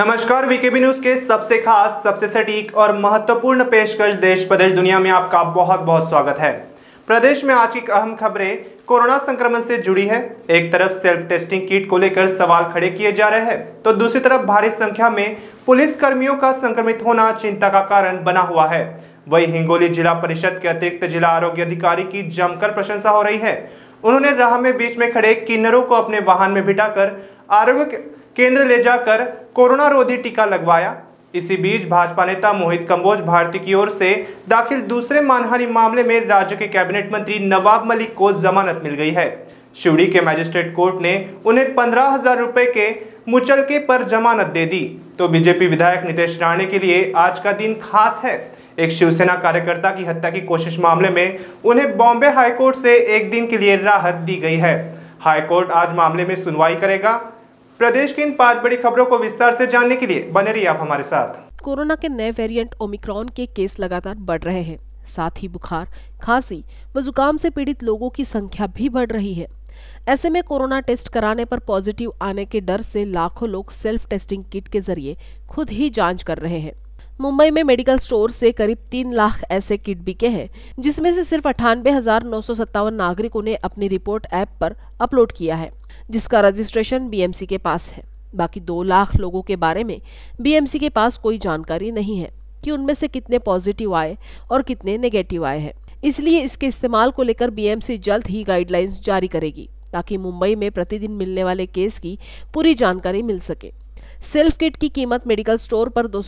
नमस्कार VKB news के सबसे खास सबसे सटीक और महत्वपूर्ण पेशकश देश प्रदेश दुनिया में आपका बहुत बहुत स्वागत है प्रदेश में आज की अहम खबरें कोरोना संक्रमण से जुड़ी है एक तरफ सेल्फ टेस्टिंग किट को लेकर सवाल खड़े किए जा रहे हैं तो दूसरी तरफ भारी संख्या में पुलिस कर्मियों का संक्रमित होना चिंता का कारण बना हुआ है वही हिंगोली जिला परिषद के अतिरिक्त जिला आरोग्य अधिकारी की जमकर प्रशंसा हो रही है उन्होंने राह में बीच में खड़े किन्नरों को अपने वाहन में बिठाकर आरोग्य केंद्र ले जाकर कोरोना रोधी टीका लगवाया इसी बीच भाजपा नेता मोहित कंबोज भारती की ओर से दाखिल दूसरे मानहानि मामले में राज्य के कैबिनेट मंत्री नवाब मलिक को जमानत मिल गई है शिवडी के मैजिस्ट्रेट कोर्ट ने उन्हें पंद्रह हजार रुपए के मुचलके पर जमानत दे दी तो बीजेपी विधायक नितेश राणे के लिए आज का दिन खास है एक शिवसेना कार्यकर्ता की हत्या की कोशिश मामले में उन्हें बॉम्बे हाईकोर्ट से एक दिन के लिए राहत दी गई है हाईकोर्ट आज मामले में सुनवाई करेगा प्रदेश की इन पांच बड़ी खबरों को विस्तार से जानने के लिए बने रहिए आप हमारे साथ कोरोना के नए वेरिएंट ओमिक्रॉन के केस लगातार बढ़ रहे हैं साथ ही बुखार खांसी व जुकाम से पीड़ित लोगों की संख्या भी बढ़ रही है ऐसे में कोरोना टेस्ट कराने पर पॉजिटिव आने के डर से लाखों लोग सेल्फ टेस्टिंग किट के जरिए खुद ही जांच कर रहे हैं मुंबई में मेडिकल स्टोर से करीब तीन लाख ऐसे किट बिके हैं जिसमें से सिर्फ अठानबे हजार नौ सौ सत्तावन नागरिकों ने अपनी रिपोर्ट ऐप पर अपलोड किया है जिसका रजिस्ट्रेशन बीएमसी के पास है बाकी दो लाख लोगों के बारे में बीएमसी के पास कोई जानकारी नहीं है कि उनमें से कितने पॉजिटिव आए और कितने नेगेटिव आए हैं इसलिए इसके इस्तेमाल को लेकर बीएमसी जल्द ही गाइडलाइंस जारी करेगी ताकि मुंबई में प्रतिदिन मिलने वाले केस की पूरी जानकारी मिल सके सेल्फ किट की कीमत मेडिकल स्टोर पर दो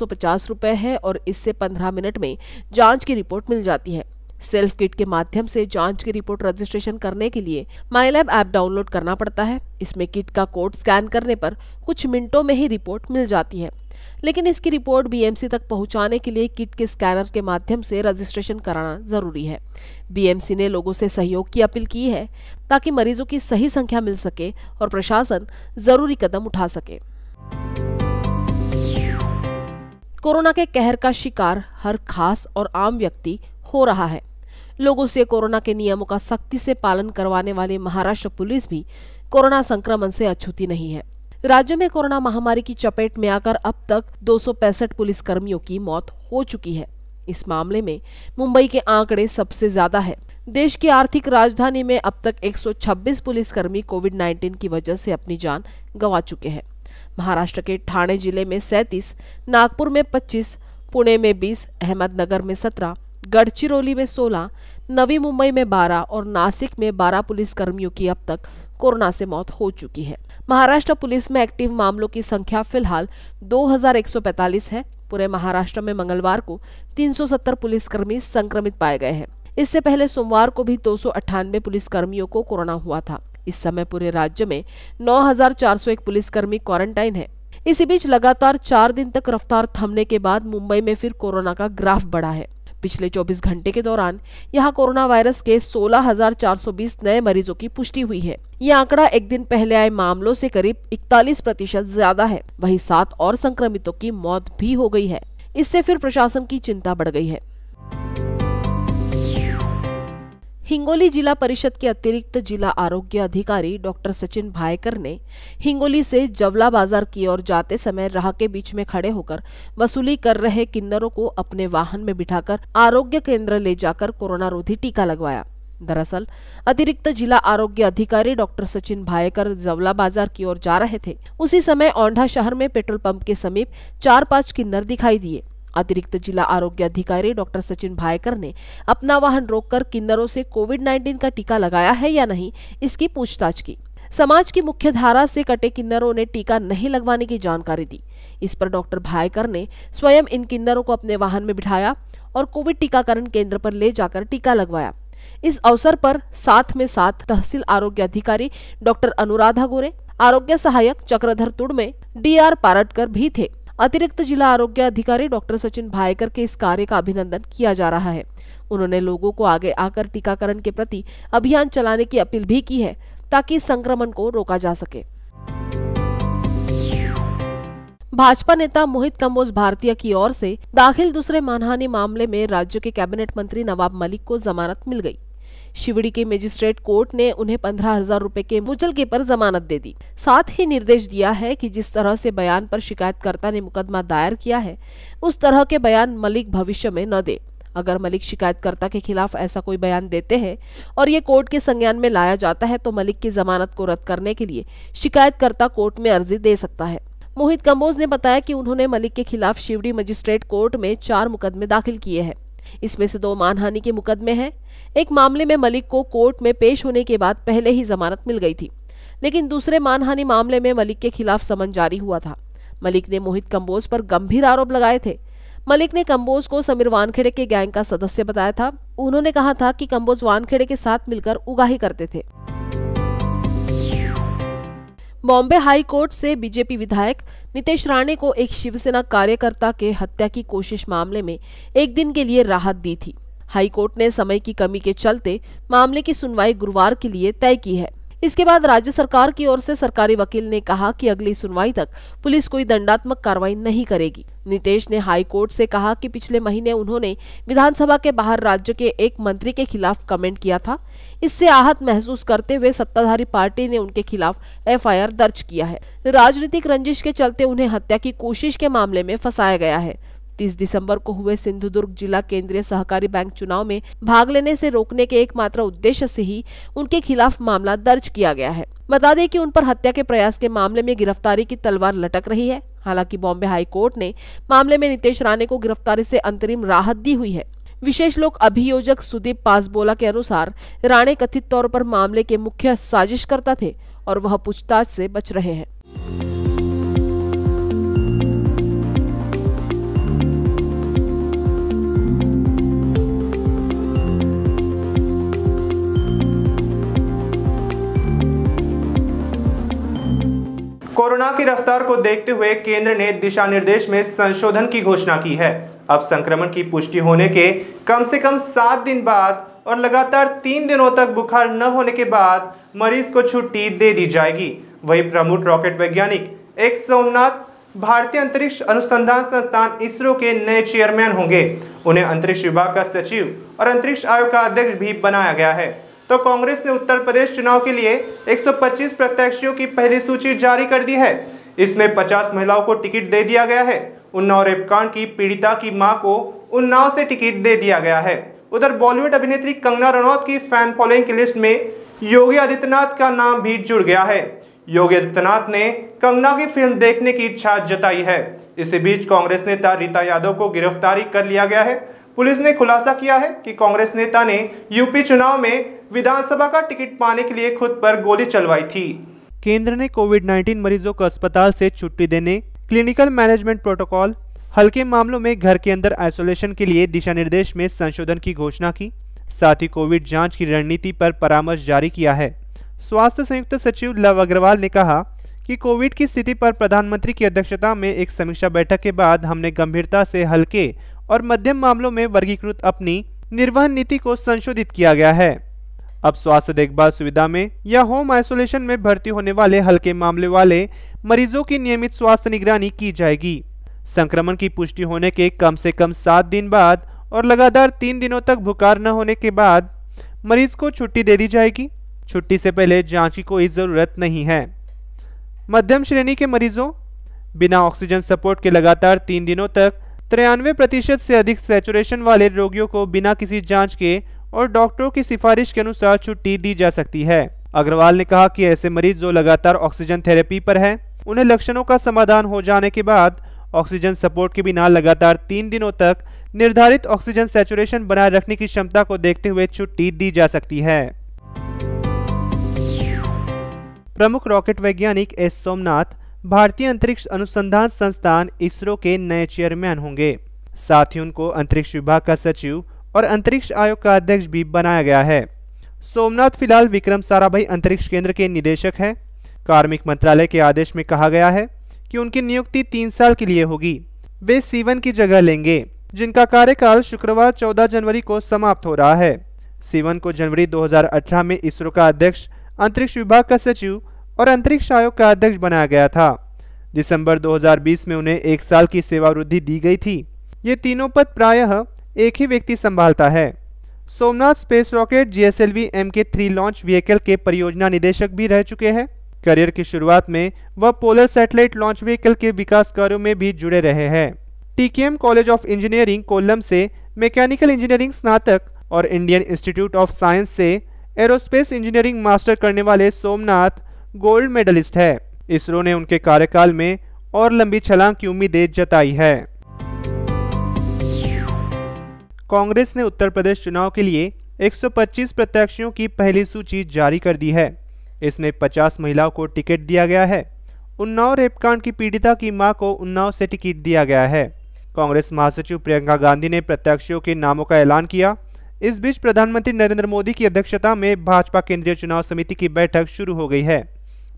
रुपए है और इससे पंद्रह मिनट में जाँच की रिपोर्ट मिल जाती है सेल्फ किट के माध्यम से जांच की रिपोर्ट रजिस्ट्रेशन करने के लिए माइलैब ऐप डाउनलोड करना पड़ता है इसमें किट का कोड स्कैन करने पर कुछ मिनटों में ही रिपोर्ट मिल जाती है लेकिन इसकी रिपोर्ट बीएमसी तक पहुंचाने के लिए किट के स्कैनर के माध्यम से रजिस्ट्रेशन कराना जरूरी है बीएमसी ने लोगों से सहयोग की अपील की है ताकि मरीजों की सही संख्या मिल सके और प्रशासन जरूरी कदम उठा सके कोरोना के कहर का शिकार हर खास और आम व्यक्ति हो रहा है लोगों से कोरोना के नियमों का सख्ती से पालन करवाने वाले महाराष्ट्र पुलिस भी कोरोना संक्रमण से अछूती नहीं है राज्य में कोरोना महामारी की चपेट में आकर अब तक दो पुलिस कर्मियों की मौत हो चुकी है इस मामले में मुंबई के आंकड़े सबसे ज्यादा है देश की आर्थिक राजधानी में अब तक 126 पुलिसकर्मी कोविड 19 की वजह से अपनी जान गंवा चुके हैं महाराष्ट्र के ठाणे जिले में सैतीस नागपुर में पच्चीस पुणे में बीस अहमदनगर में सत्रह गढ़चिरौली में सोलह नवी मुंबई में बारह और नासिक में बारह कर्मियों की अब तक कोरोना से मौत हो चुकी है महाराष्ट्र पुलिस में एक्टिव मामलों की संख्या फिलहाल 2145 है पूरे महाराष्ट्र में मंगलवार को 370 पुलिसकर्मी संक्रमित पाए गए हैं इससे पहले सोमवार को भी दो पुलिसकर्मियों को कोरोना हुआ था इस समय पूरे राज्य में 9,401 पुलिसकर्मी क्वारंटाइन है इसी बीच लगातार चार दिन तक रफ्तार थमने के बाद मुंबई में फिर कोरोना का ग्राफ बढ़ा है पिछले 24 घंटे के दौरान यहां कोरोना वायरस के 16,420 नए मरीजों की पुष्टि हुई है ये आंकड़ा एक दिन पहले आए मामलों से करीब 41 प्रतिशत ज्यादा है वहीं सात और संक्रमितों की मौत भी हो गई है इससे फिर प्रशासन की चिंता बढ़ गई है हिंगोली जिला परिषद के अतिरिक्त जिला आरोग्य अधिकारी डॉक्टर सचिन भायकर ने हिंगोली से जवला बाजार की ओर जाते समय राह के बीच में खड़े होकर वसूली कर रहे किन्नरों को अपने वाहन में बिठाकर आरोग्य केंद्र ले जाकर कोरोना रोधी टीका लगवाया दरअसल अतिरिक्त जिला आरोग्य अधिकारी डॉक्टर सचिन भायकर जवला बाजार की ओर जा रहे थे उसी समय औंढा शहर में पेट्रोल पंप के समीप चार पांच किन्नर दिखाई दिए अतिरिक्त जिला आरोग्य अधिकारी डॉक्टर सचिन भायकर ने अपना वाहन रोककर किन्नरों से कोविड 19 का टीका लगाया है या नहीं इसकी पूछताछ की समाज की मुख्य धारा से कटे किन्नरों ने टीका नहीं लगवाने की जानकारी दी इस पर डॉक्टर भायकर ने स्वयं इन किन्नरों को अपने वाहन में बिठाया और कोविड टीकाकरण केंद्र पर ले जाकर टीका लगवाया इस अवसर पर साथ में साथ तहसील आरोग्य अधिकारी डॉक्टर अनुराधा गोरे आरोग्य सहायक चक्रधर तुड़ में डी आर पारटकर भी थे अतिरिक्त जिला आरोग्य अधिकारी डॉक्टर सचिन भाईकर के इस कार्य का अभिनंदन किया जा रहा है उन्होंने लोगों को आगे आकर टीकाकरण के प्रति अभियान चलाने की अपील भी की है ताकि संक्रमण को रोका जा सके भाजपा नेता मोहित कंबोज भारतीय की ओर से दाखिल दूसरे मानहानि मामले में राज्य के कैबिनेट मंत्री नवाब मलिक को जमानत मिल गई शिवड़ी के मजिस्ट्रेट कोर्ट ने उन्हें पंद्रह हजार रूपए के मुचलके पर जमानत दे दी साथ ही निर्देश दिया है कि जिस तरह से बयान पर शिकायतकर्ता ने मुकदमा दायर किया है उस तरह के बयान मलिक भविष्य में न दे अगर मलिक शिकायतकर्ता के खिलाफ ऐसा कोई बयान देते हैं और ये कोर्ट के संज्ञान में लाया जाता है तो मलिक की जमानत को रद्द करने के लिए शिकायतकर्ता कोर्ट में अर्जी दे सकता है मोहित कंबोज ने बताया कि उन्होंने मलिक के खिलाफ शिवडी मजिस्ट्रेट कोर्ट में चार मुकदमे दाखिल किए हैं इसमें से दो मानहानि के मुकदमे हैं एक मामले में मलिक को कोर्ट में पेश होने के बाद पहले ही जमानत मिल गई थी लेकिन दूसरे मानहानि मामले में मलिक के खिलाफ समन जारी हुआ था मलिक ने मोहित कंबोज पर गंभीर आरोप लगाए थे मलिक ने कंबोज को समीर वानखेड़े के गैंग का सदस्य बताया था उन्होंने कहा था कि कंबोज वानखेड़े के साथ मिलकर उगाही करते थे बॉम्बे हाई कोर्ट से बीजेपी विधायक नितेश राणे को एक शिवसेना कार्यकर्ता के हत्या की कोशिश मामले में एक दिन के लिए राहत दी थी हाईकोर्ट ने समय की कमी के चलते मामले की सुनवाई गुरुवार के लिए तय की है इसके बाद राज्य सरकार की ओर से सरकारी वकील ने कहा कि अगली सुनवाई तक पुलिस कोई दंडात्मक कार्रवाई नहीं करेगी नीतेश ने हाई कोर्ट से कहा कि पिछले महीने उन्होंने विधानसभा के बाहर राज्य के एक मंत्री के खिलाफ कमेंट किया था इससे आहत महसूस करते हुए सत्ताधारी पार्टी ने उनके खिलाफ एफआईआर दर्ज किया है राजनीतिक रंजिश के चलते उन्हें हत्या की कोशिश के मामले में फंसाया गया है तीस दिसंबर को हुए सिंधुदुर्ग जिला केंद्रीय सहकारी बैंक चुनाव में भाग लेने से रोकने के एकमात्र उद्देश्य से ही उनके खिलाफ मामला दर्ज किया गया है बता दें कि उन पर हत्या के प्रयास के मामले में गिरफ्तारी की तलवार लटक रही है हालांकि बॉम्बे हाई कोर्ट ने मामले में नितेश राणे को गिरफ्तारी से अंतरिम राहत दी हुई है विशेष लोक अभियोजक सुदीप पासबोला के अनुसार राणे कथित तौर पर मामले के मुख्य साजिशकर्ता थे और वह पूछताछ से बच रहे हैं कोरोना की रफ्तार को देखते हुए केंद्र ने दिशा निर्देश में संशोधन की घोषणा की है अब संक्रमण की पुष्टि होने के कम से कम सात दिन बाद और लगातार तीन दिनों तक बुखार न होने के बाद मरीज को छुट्टी दे दी जाएगी वही प्रमुख रॉकेट वैज्ञानिक एक सोमनाथ भारतीय अंतरिक्ष अनुसंधान संस्थान इसरो के नए चेयरमैन होंगे उन्हें अंतरिक्ष विभाग का सचिव और अंतरिक्ष आयोग का अध्यक्ष भी बनाया गया है तो कांग्रेस ने उत्तर प्रदेश चुनाव के लिए 125 प्रत्याशियों की पहली सूची जारी कर दी है इसमें 50 महिलाओं को टिकट दे दिया गया है उन्नाव रेपकांड की पीड़िता की मां को उन्नाव से टिकट दे दिया गया है उधर बॉलीवुड अभिनेत्री कंगना रनौत की फैन फॉलोइंग की लिस्ट में योगी आदित्यनाथ का नाम भी जुड़ गया है योगी आदित्यनाथ ने कंगना की फिल्म देखने की इच्छा जताई है इसी बीच कांग्रेस नेता रीता यादव को गिरफ्तारी कर लिया गया है पुलिस ने खुलासा किया है कि कांग्रेस नेता ने यूपी चुनाव में विधानसभा का टिकट पाने के लिए खुद पर गोली चलवाई थी केंद्र ने कोविड 19 मरीजों को अस्पताल से छुट्टी देने क्लिनिकल मैनेजमेंट प्रोटोकॉल हल्के मामलों में घर के अंदर आइसोलेशन के लिए दिशा निर्देश में संशोधन की घोषणा की साथ ही कोविड जाँच की रणनीति पर परामर्श जारी किया है स्वास्थ्य संयुक्त सचिव लव अग्रवाल ने कहा कि कोविड की स्थिति पर प्रधानमंत्री की अध्यक्षता में एक समीक्षा बैठक के बाद हमने गंभीरता से हल्के और मध्यम मामलों में वर्गीकृत अपनी निर्वहन नीति को संशोधित किया गया है अब स्वास्थ्य देखभाल सुविधा में या होम आइसोलेशन में भर्ती होने वाले हल्के मामले वाले मरीजों की नियमित स्वास्थ्य निगरानी की जाएगी संक्रमण की पुष्टि होने के कम से कम सात दिन बाद और लगातार तीन दिनों तक बुखार न होने के बाद मरीज को छुट्टी दे दी जाएगी छुट्टी से पहले जांच की कोई ज़रूरत नहीं है मध्यम श्रेणी के मरीजों बिना ऑक्सीजन सपोर्ट के लगातार तीन दिनों तक तिरानवे प्रतिशत से अधिक सेचुरेशन वाले रोगियों को बिना किसी जांच के और डॉक्टरों की सिफारिश के अनुसार छुट्टी दी जा सकती है अग्रवाल ने कहा कि ऐसे मरीज जो लगातार ऑक्सीजन थेरेपी पर हैं उन्हें लक्षणों का समाधान हो जाने के बाद ऑक्सीजन सपोर्ट के बिना लगातार तीन दिनों तक निर्धारित ऑक्सीजन सेचुरेशन बनाए रखने की क्षमता को देखते हुए छुट्टी दी जा सकती है प्रमुख रॉकेट वैज्ञानिक एस सोमनाथ भारतीय अंतरिक्ष अनुसंधान संस्थान इसरो के नए चेयरमैन होंगे साथ ही उनको अंतरिक्ष विभाग का सचिव और अंतरिक्ष आयोग का अध्यक्ष भी बनाया गया है सोमनाथ फिलहाल विक्रम साराभाई अंतरिक्ष केंद्र के निदेशक हैं कार्मिक मंत्रालय के आदेश में कहा गया है कि उनकी नियुक्ति तीन साल के लिए होगी वे सीवन की जगह लेंगे जिनका कार्यकाल शुक्रवार 14 जनवरी को समाप्त हो रहा है सीवन को जनवरी 2018 में इसरो का अध्यक्ष अंतरिक्ष विभाग का सचिव और अंतरिक्ष आयोग का अध्यक्ष बनाया गया था दिसंबर 2020 में उन्हें एक साल की सेवावृद्धि दी गई थी ये तीनों पद प्रायः एक ही व्यक्ति संभालता है Somnath space rocket G S L M K three launch vehicle के परियोजना निदेशक भी रह चुके हैं करियर की शुरुआत में वह पोलर सैटेलाइट लॉन्च व्हीकल के विकास कार्यों में भी जुड़े रहे हैं TKM college of engineering Kollam से मैकेनिकल इंजीनियरिंग स्नातक और इंडियन इंस्टीट्यूट ऑफ साइंस से एरोस्पेस इंजीनियरिंग मास्टर करने वाले सोमनाथ गोल्ड मेडलिस्ट है इसरो ने उनके कार्यकाल में और लंबी छलांग की उम्मीदें जताई है कांग्रेस ने उत्तर प्रदेश चुनाव के लिए 125 प्रत्याशियों की पहली सूची जारी कर दी है इसमें 50 महिलाओं को टिकट दिया गया है उन्नाव रेपकांड की पीड़िता की मां को उन्नाव से टिकट दिया गया है कांग्रेस महासचिव प्रियंका गांधी ने प्रत्याशियों के नामों का ऐलान किया इस बीच प्रधानमंत्री नरेंद्र मोदी की अध्यक्षता में भाजपा केंद्रीय चुनाव समिति की बैठक शुरू हो गई है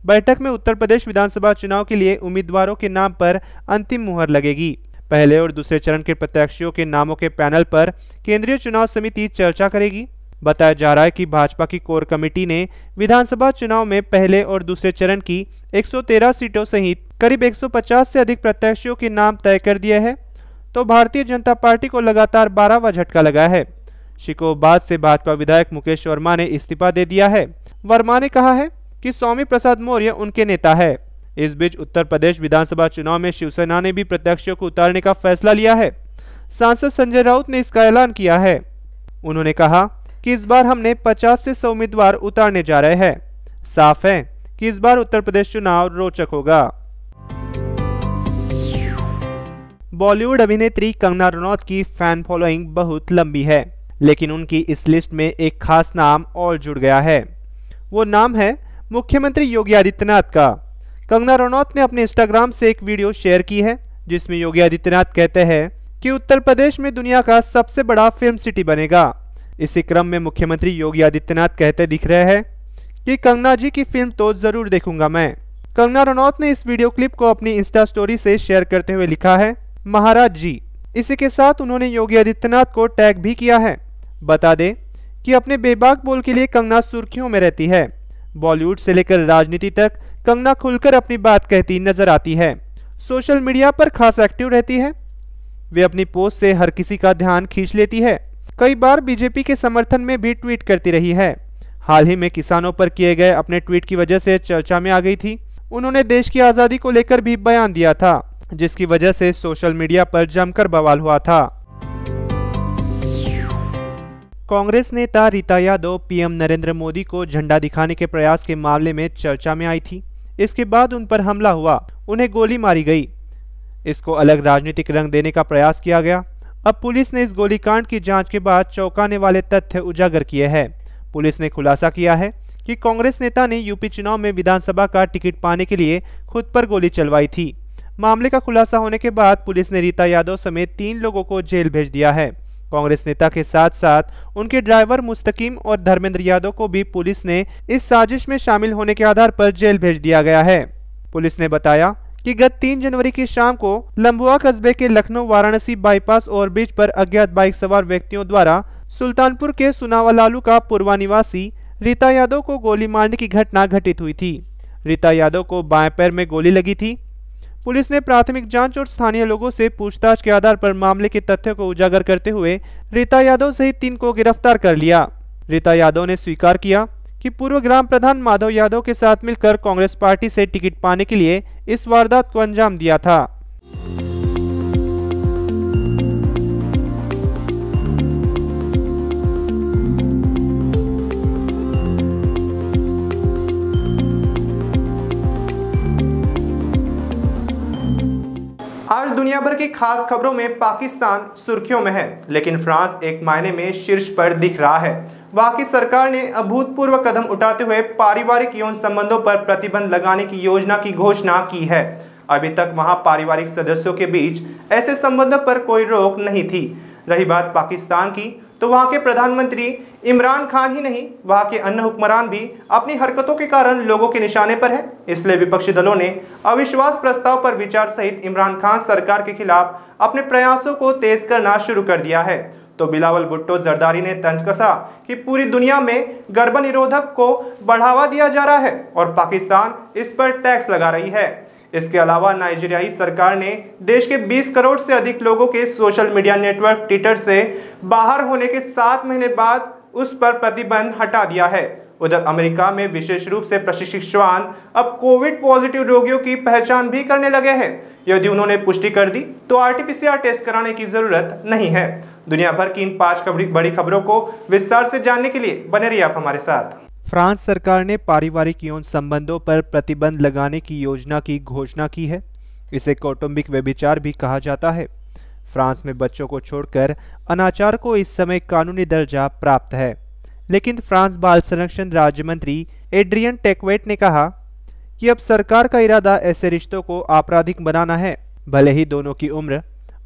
बैठक में उत्तर प्रदेश विधानसभा चुनाव के लिए उम्मीदवारों के नाम पर अंतिम मुहर लगेगी पहले और दूसरे चरण के प्रत्याशियों के नामों के पैनल पर केंद्रीय चुनाव समिति चर्चा करेगी बताया जा रहा है कि भाजपा की कोर कमेटी ने विधानसभा चुनाव में पहले और दूसरे चरण की 113 सीटों सहित करीब 150 से अधिक प्रत्याशियों के नाम तय कर दिए हैं तो भारतीय जनता पार्टी को लगातार बारहवा झटका लगा है शिकोबाद से भाजपा विधायक मुकेश वर्मा ने इस्तीफा दे दिया है वर्मा ने कहा है कि स्वामी प्रसाद मौर्य उनके नेता है इस बीच उत्तर प्रदेश विधानसभा चुनाव में शिवसेना ने भी प्रत्याशियों को उतारने का फैसला लिया है सांसद संजय राउत ने इसका ऐलान किया है उन्होंने कहा कि इस बार हमने 50 से 100 उम्मीदवार उतारने जा रहे हैं साफ है कि इस बार उत्तर प्रदेश चुनाव रोचक होगा बॉलीवुड अभिनेत्री कंगना रनौत की फैन फॉलोइंग बहुत लंबी है लेकिन उनकी इस लिस्ट में एक खास नाम और जुड़ गया है वो नाम है मुख्यमंत्री योगी आदित्यनाथ का कंगना रनौत ने अपने इंस्टाग्राम से एक वीडियो शेयर की है जिसमें योगी आदित्यनाथ कहते हैं कि उत्तर प्रदेश में दुनिया का सबसे बड़ा फिल्म सिटी बनेगा इसी क्रम में मुख्यमंत्री योगी आदित्यनाथ कहते दिख रहे हैं कि कंगना जी की फिल्म तो जरूर देखूंगा मैं कंगना रनौत ने इस वीडियो क्लिप को अपनी इंस्टा स्टोरी से शेयर करते हुए लिखा है महाराज जी इसी के साथ उन्होंने योगी आदित्यनाथ को टैग भी किया है बता दें कि अपने बेबाक बोल के लिए कंगना सुर्खियों में रहती है बॉलीवुड से लेकर राजनीति तक कंगना खुलकर अपनी बात कहती नजर आती है सोशल मीडिया पर खास एक्टिव रहती है वे अपनी पोस्ट से हर किसी का ध्यान खींच लेती है कई बार बीजेपी के समर्थन में भी ट्वीट करती रही है हाल ही में किसानों पर किए गए अपने ट्वीट की वजह से चर्चा में आ गई थी उन्होंने देश की आज़ादी को लेकर भी बयान दिया था जिसकी वजह से सोशल मीडिया पर जमकर बवाल हुआ था कांग्रेस नेता रीता यादव पीएम नरेंद्र मोदी को झंडा दिखाने के प्रयास के मामले में चर्चा में आई थी इसके बाद उन पर हमला हुआ उन्हें गोली मारी गई इसको अलग राजनीतिक रंग देने का प्रयास किया गया अब पुलिस ने इस गोलीकांड की जांच के बाद चौंकाने वाले तथ्य उजागर किए हैं पुलिस ने खुलासा किया है कि कांग्रेस नेता ने यूपी चुनाव में विधानसभा का टिकट पाने के लिए खुद पर गोली चलवाई थी मामले का खुलासा होने के बाद पुलिस ने रीता यादव समेत तीन लोगों को जेल भेज दिया है कांग्रेस नेता के साथ साथ उनके ड्राइवर मुस्तकीम और धर्मेंद्र यादव को भी पुलिस ने इस साजिश में शामिल होने के आधार पर जेल भेज दिया गया है पुलिस ने बताया कि गत 3 जनवरी की शाम को लंबुआ कस्बे के लखनऊ वाराणसी बाईपास और ब्रिज पर अज्ञात बाइक सवार व्यक्तियों द्वारा सुल्तानपुर के सुनावा लालू का पूर्वा निवासी रीता यादव को गोली मारने की घटना घटित हुई थी रीता यादव को बाएं पैर में गोली लगी थी पुलिस ने प्राथमिक जांच और स्थानीय लोगों से पूछताछ के आधार पर मामले के तथ्य को उजागर करते हुए रीता यादव सहित तीन को गिरफ्तार कर लिया रीता यादव ने स्वीकार किया कि पूर्व ग्राम प्रधान माधव यादव के साथ मिलकर कांग्रेस पार्टी से टिकट पाने के लिए इस वारदात को अंजाम दिया था दुनिया भर की खास खबरों में पाकिस्तान सुर्खियों में है लेकिन फ्रांस एक मायने में शीर्ष पर दिख रहा है वहां की सरकार ने अभूतपूर्व कदम उठाते हुए पारिवारिक यौन संबंधों पर प्रतिबंध लगाने की योजना की घोषणा की है अभी तक वहां पारिवारिक सदस्यों के बीच ऐसे संबंधों पर कोई रोक नहीं थी रही बात पाकिस्तान की तो वहाँ के प्रधानमंत्री इमरान खान ही नहीं वहाँ के अन्य हुक्मरान भी अपनी हरकतों के कारण लोगों के निशाने पर हैं इसलिए विपक्षी दलों ने अविश्वास प्रस्ताव पर विचार सहित इमरान खान सरकार के खिलाफ अपने प्रयासों को तेज करना शुरू कर दिया है तो बिलावल भुट्टो जरदारी ने तंज कसा कि पूरी दुनिया में गर्भ निरोधक को बढ़ावा दिया जा रहा है और पाकिस्तान इस पर टैक्स लगा रही है इसके अलावा नाइजीरियाई सरकार ने देश के 20 करोड़ से अधिक लोगों के सोशल मीडिया नेटवर्क ट्विटर से बाहर होने के सात महीने बाद उस पर प्रतिबंध हटा दिया है उधर अमेरिका में विशेष रूप से प्रशिक्षित श्वान अब कोविड पॉजिटिव रोगियों की पहचान भी करने लगे हैं यदि उन्होंने पुष्टि कर दी तो आरटीपीसीआर टेस्ट कराने की जरूरत नहीं है दुनिया भर की इन पांच बड़ी खबरों को विस्तार से जानने के लिए बने रहिए आप हमारे साथ फ्रांस सरकार ने पारिवारिक यौन संबंधों पर प्रतिबंध लगाने की योजना की घोषणा की है इसे कौटुंबिक व्यभिचार भी कहा जाता है फ्रांस में बच्चों को छोड़कर अनाचार को इस समय कानूनी दर्जा प्राप्त है लेकिन फ्रांस बाल संरक्षण राज्य मंत्री एड्रियन टेकवेट ने कहा कि अब सरकार का इरादा ऐसे रिश्तों को आपराधिक बनाना है भले ही दोनों की उम्र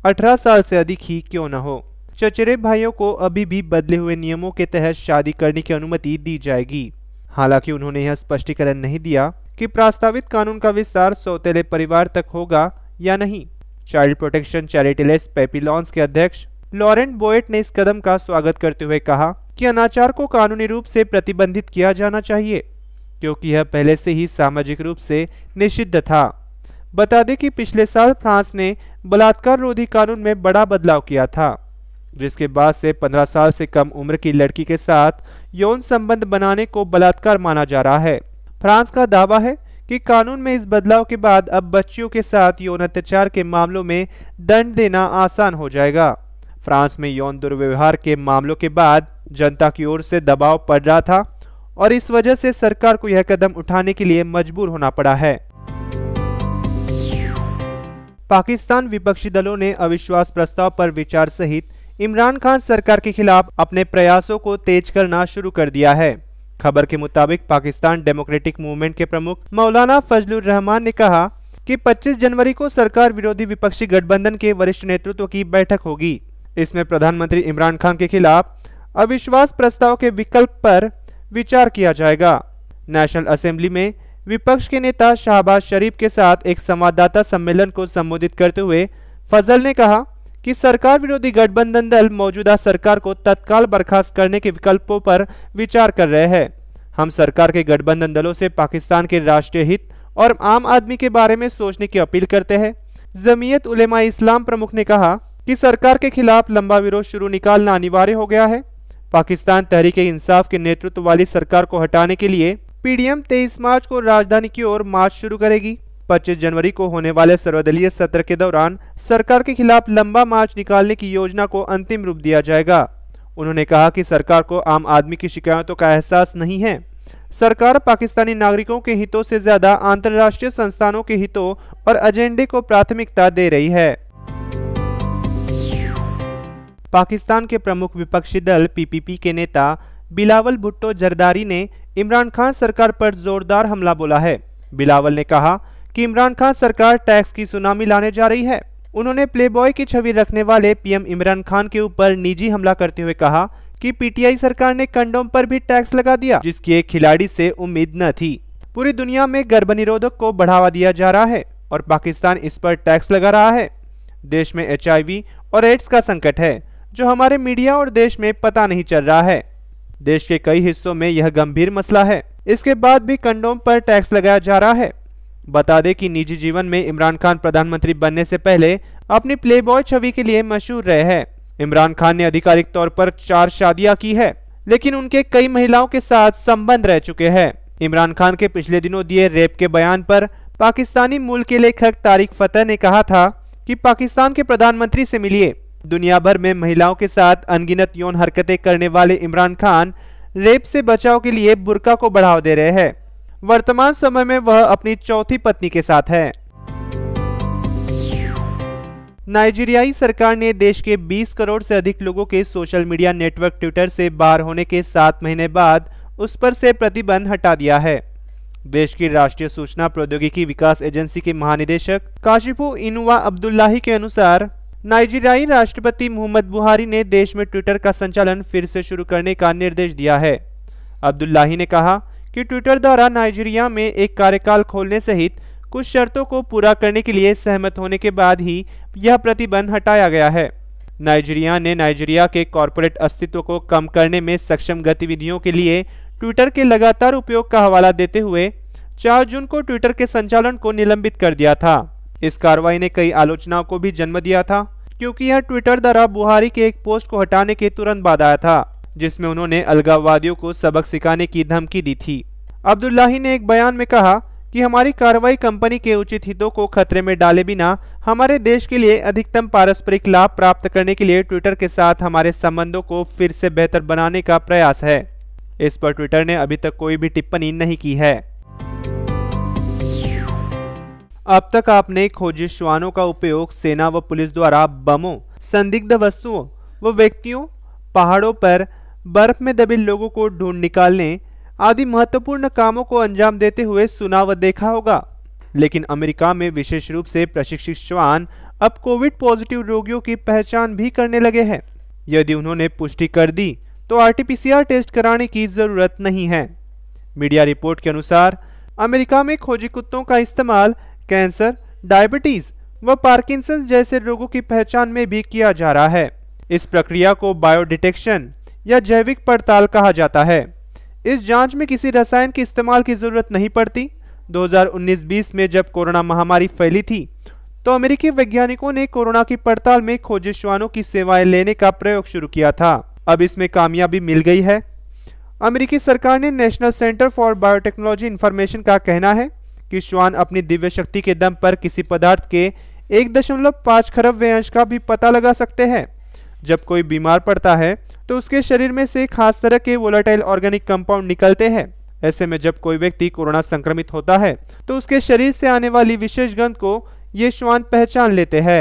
18 साल से अधिक ही क्यों न हो चचेरे भाइयों को अभी भी बदले हुए नियमों के तहत शादी करने की अनुमति दी जाएगी हालांकि उन्होंने यह स्पष्टीकरण नहीं दिया कि प्रस्तावित कानून का विस्तार सौतेले परिवार तक होगा या नहीं चाइल्ड प्रोटेक्शन चैरिटीलेस पेपिलॉन्स के अध्यक्ष लॉरेंट बोएट ने इस कदम का स्वागत करते हुए कहा कि अनाचार को कानूनी रूप से प्रतिबंधित किया जाना चाहिए क्योंकि यह पहले से ही सामाजिक रूप से निषिद्ध था बता दें कि पिछले साल फ्रांस ने बलात्कार रोधी कानून में बड़ा बदलाव किया था जिसके बाद से 15 साल से कम उम्र की लड़की के साथ यौन संबंध बनाने को बलात्कार माना जा रहा है फ्रांस का दावा है कि कानून में इस बदलाव के बाद अब बच्चियों के साथ यौन अत्याचार के मामलों में दंड देना आसान हो जाएगा फ्रांस में यौन दुर्व्यवहार के मामलों के बाद जनता की ओर से दबाव पड़ रहा था और इस वजह से सरकार को यह कदम उठाने के लिए मजबूर होना पड़ा है पाकिस्तान विपक्षी दलों ने अविश्वास प्रस्ताव पर विचार सहित इमरान खान सरकार के खिलाफ अपने प्रयासों को तेज करना शुरू कर दिया है खबर के मुताबिक पाकिस्तान डेमोक्रेटिक मूवमेंट के प्रमुख मौलाना फजलुर रहमान ने कहा कि 25 जनवरी को सरकार विरोधी विपक्षी गठबंधन के वरिष्ठ नेतृत्व की बैठक होगी इसमें प्रधानमंत्री इमरान खान के खिलाफ अविश्वास प्रस्ताव के विकल्प पर विचार किया जाएगा नेशनल असेंबली में विपक्ष के नेता शाहबाज शरीफ के साथ एक संवाददाता सम्मेलन को संबोधित करते हुए फजल ने कहा कि सरकार विरोधी गठबंधन दल मौजूदा सरकार को तत्काल बर्खास्त करने के विकल्पों पर विचार कर रहे हैं हम सरकार के गठबंधन दलों से पाकिस्तान के राष्ट्रीय हित और आम आदमी के बारे में सोचने की अपील करते हैं जमीयत उलेमा इस्लाम प्रमुख ने कहा कि सरकार के खिलाफ लंबा विरोध शुरू निकालना अनिवार्य हो गया है पाकिस्तान तहरीक इंसाफ के नेतृत्व वाली सरकार को हटाने के लिए पीडीएम 23 मार्च को राजधानी की ओर मार्च शुरू करेगी 25 जनवरी को होने वाले सर्वदलीय सत्र के दौरान सरकार के खिलाफ लंबा मार्च निकालने की योजना को अंतिम रूप दिया जाएगा उन्होंने कहा कि सरकार को आम आदमी की शिकायतों का एहसास नहीं है सरकार पाकिस्तानी नागरिकों के हितों से ज्यादा अंतर्राष्ट्रीय संस्थानों के हितों और एजेंडे को प्राथमिकता दे रही है पाकिस्तान के प्रमुख विपक्षी दल पीपीपी के नेता बिलावल भुट्टो जरदारी ने इमरान खान सरकार पर जोरदार हमला बोला है बिलावल ने कहा कि इमरान खान सरकार टैक्स की सुनामी लाने जा रही है उन्होंने प्लेबॉय की छवि रखने वाले पीएम इमरान खान के ऊपर निजी हमला करते हुए कहा कि पीटीआई सरकार ने कंडोम पर भी टैक्स लगा दिया जिसकी एक खिलाड़ी से उम्मीद न थी पूरी दुनिया में गर्भ निरोधक को बढ़ावा दिया जा रहा है और पाकिस्तान इस पर टैक्स लगा रहा है देश में एच और एड्स का संकट है जो हमारे मीडिया और देश में पता नहीं चल रहा है देश के कई हिस्सों में यह गंभीर मसला है इसके बाद भी कंडोम पर टैक्स लगाया जा रहा है बता दें कि निजी जीवन में इमरान खान प्रधानमंत्री बनने से पहले अपनी प्लेबॉय छवि के लिए मशहूर रहे हैं इमरान खान ने आधिकारिक तौर पर चार शादियां की है लेकिन उनके कई महिलाओं के साथ संबंध रह चुके हैं इमरान खान के पिछले दिनों दिए रेप के बयान पर पाकिस्तानी मूल के लेखक तारिक फतेह ने कहा था कि पाकिस्तान के प्रधानमंत्री से मिलिए दुनिया भर में महिलाओं के साथ अनगिनत यौन हरकतें करने वाले इमरान खान रेप से बचाव के लिए बुरका को बढ़ावा दे रहे हैं वर्तमान समय में वह अपनी चौथी पत्नी के साथ है नाइजीरियाई सरकार ने देश के 20 करोड़ से अधिक लोगों के सोशल मीडिया नेटवर्क ट्विटर से बाहर होने के सात महीने बाद उस पर से प्रतिबंध हटा दिया है देश की राष्ट्रीय सूचना प्रौद्योगिकी विकास एजेंसी के महानिदेशक काशिफू इनुआ अब्दुल्लाही के अनुसार नाइजीरियाई राष्ट्रपति मोहम्मद बुहारी ने देश में ट्विटर का संचालन फिर से शुरू करने का निर्देश दिया है अब्दुल्लाही ने कहा कि ट्विटर द्वारा नाइजीरिया में एक कार्यकाल खोलने सहित कुछ शर्तों को पूरा करने के लिए सहमत होने के बाद ही यह प्रतिबंध हटाया गया है नाइजीरिया ने नाइजीरिया के कॉरपोरेट अस्तित्व को कम करने में सक्षम गतिविधियों के लिए ट्विटर के लगातार उपयोग का हवाला देते हुए 4 जून को ट्विटर के संचालन को निलंबित कर दिया था इस कार्रवाई ने कई आलोचनाओं को भी जन्म दिया था क्योंकि यह ट्विटर द्वारा बुहारी के एक पोस्ट को हटाने के तुरंत बाद आया था जिसमें उन्होंने अलगाववादियों को सबक सिखाने की धमकी दी थी अब्दुल्लाही ने एक बयान में कहा कि हमारी कार्रवाई कंपनी के उचित हितों को खतरे में डाले बिना हमारे देश के लिए अधिकतम पारस्परिक लाभ प्राप्त करने के लिए ट्विटर के साथ हमारे संबंधों को फिर से बेहतर बनाने का प्रयास है इस पर ट्विटर ने अभी तक कोई भी टिप्पणी नहीं की है अब तक आपने खोजिश श्वानों का उपयोग सेना व पुलिस द्वारा बमों संदिग्ध वस्तुओं व व्यक्तियों पहाड़ों पर बर्फ में दबे लोगों को ढूंढ निकालने आदि महत्वपूर्ण कामों को अंजाम देते हुए सुना व देखा होगा लेकिन अमेरिका में विशेष रूप से प्रशिक्षित श्वान अब कोविड पॉजिटिव रोगियों की पहचान भी करने लगे हैं यदि उन्होंने पुष्टि कर दी तो आरटीपीसीआर टेस्ट कराने की जरूरत नहीं है मीडिया रिपोर्ट के अनुसार अमेरिका में खोजी कुत्तों का इस्तेमाल कैंसर डायबिटीज व पार्किंसंस जैसे रोगों की पहचान में भी किया जा रहा है इस प्रक्रिया को बायोडिटेक्शन या जैविक पड़ताल कहा जाता है इस जांच में किसी रसायन के इस्तेमाल की ज़रूरत नहीं पड़ती 2019-20 में जब कोरोना महामारी फैली थी तो अमेरिकी वैज्ञानिकों ने कोरोना की पड़ताल में खोजे श्वानों की सेवाएं लेने का प्रयोग शुरू किया था अब इसमें कामयाबी मिल गई है अमेरिकी सरकार ने National Center for Biotechnology Information का कहना है कि श्वान अपनी दिव्य शक्ति के दम पर किसी पदार्थ के एक दशमलव पाँच खरब व्यंश का भी पता लगा सकते हैं जब कोई बीमार पड़ता है तो उसके शरीर में से खास तरह के वोलाटाइल ऑर्गेनिक कंपाउंड निकलते हैं ऐसे में जब कोई व्यक्ति कोरोना संक्रमित होता है तो उसके शरीर से आने वाली विशेष गंध को ये श्वान पहचान लेते हैं